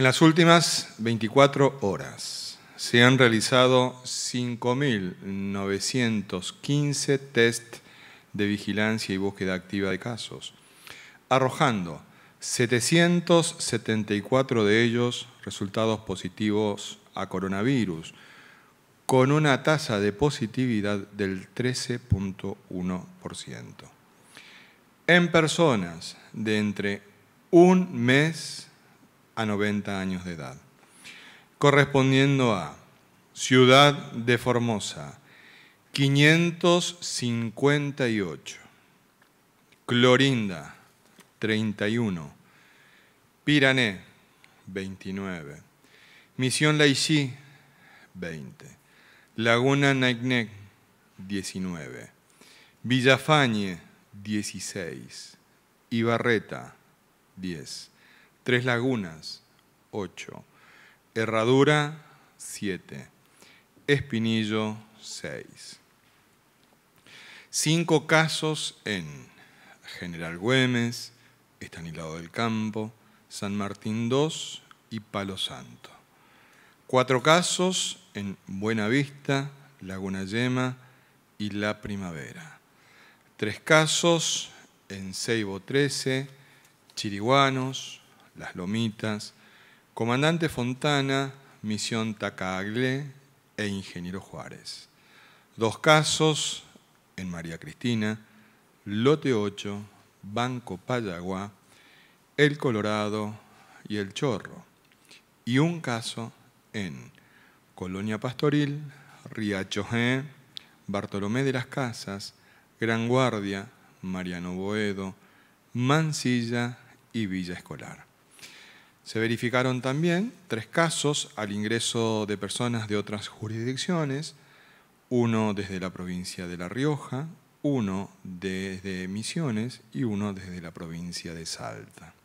En las últimas 24 horas se han realizado 5.915 test de vigilancia y búsqueda activa de casos, arrojando 774 de ellos resultados positivos a coronavirus, con una tasa de positividad del 13.1%. En personas de entre un mes a 90 años de edad. Correspondiendo a Ciudad de Formosa, 558. Clorinda, 31. Pirané, 29. Misión Laichí, 20. Laguna Naiknek, 19. Villafañe, 16. Ibarreta, 10. Tres Lagunas, 8. Herradura, 7. Espinillo, 6. Cinco casos en General Güemes, Estanilado del Campo, San Martín II y Palo Santo. Cuatro casos en Buenavista, Laguna Yema y La Primavera. Tres casos en Seibo 13, Chiriguanos, las Lomitas, Comandante Fontana, Misión Tacagle e Ingeniero Juárez. Dos casos en María Cristina, Lote 8, Banco Payaguá, El Colorado y El Chorro. Y un caso en Colonia Pastoril, Riachojé, Bartolomé de las Casas, Gran Guardia, Mariano Boedo, Mansilla y Villa Escolar. Se verificaron también tres casos al ingreso de personas de otras jurisdicciones, uno desde la provincia de La Rioja, uno desde Misiones y uno desde la provincia de Salta.